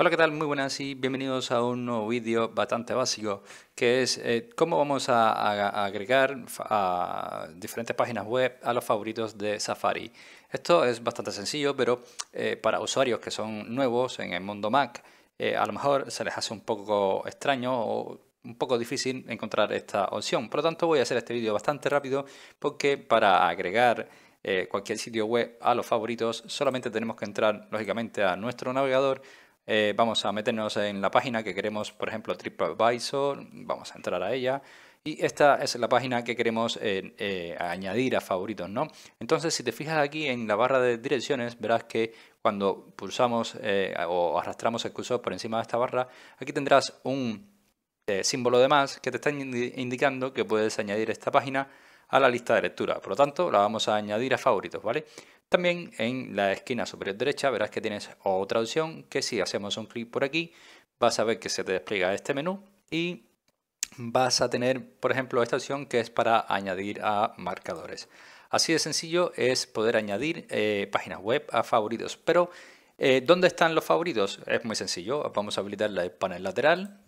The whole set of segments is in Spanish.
Hola, ¿qué tal? Muy buenas y bienvenidos a un nuevo vídeo bastante básico, que es eh, cómo vamos a, agregar a diferentes páginas web a los favoritos de Safari. Esto es bastante sencillo, pero eh, para usuarios que son nuevos en el mundo Mac, eh, a lo mejor se les hace un poco extraño o un poco difícil encontrar esta opción. Por lo tanto, voy a hacer este vídeo bastante rápido porque para agregar cualquier sitio web a los favoritos solamente tenemos que entrar, lógicamente, a nuestro navegador eh, vamos a meternos en la página que queremos, por ejemplo, TripAdvisor, vamos a entrar a ella. Y esta es la página que queremos eh, eh, añadir a favoritos, ¿no? Entonces, si te fijas aquí en la barra de direcciones, verás que cuando pulsamos o arrastramos el cursor por encima de esta barra, aquí tendrás un símbolo de más que te está indicando que puedes añadir esta página a la lista de lectura. Por lo tanto, la vamos a añadir a favoritos, ¿vale? También en la esquina superior derecha verás que tienes otra opción que si hacemos un clic por aquí vas a ver que se te despliega este menú y vas a tener, por ejemplo, esta opción que es para añadir a marcadores. Así de sencillo es poder añadir eh, páginas web a favoritos. Pero, eh, ¿dónde están los favoritos? Es muy sencillo. Vamos a habilitar el panel lateral,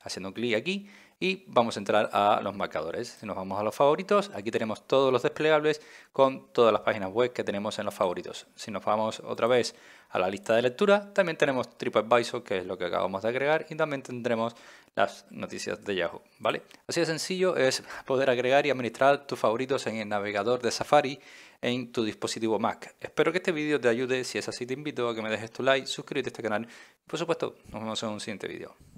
haciendo un clic aquí y vamos a entrar a los marcadores. Si nos vamos a los favoritos, aquí tenemos todos los desplegables con todas las páginas web que tenemos en los favoritos. Si nos vamos otra vez a la lista de lectura, también tenemos TripAdvisor, que es lo que acabamos de agregar, y también tendremos las noticias de Yahoo, ¿vale? Así de sencillo es poder agregar y administrar tus favoritos en el navegador de Safari en tu dispositivo Mac. Espero que este vídeo te ayude, si es así te invito a que me dejes tu like, suscríbete a este canal y por supuesto nos vemos en un siguiente vídeo.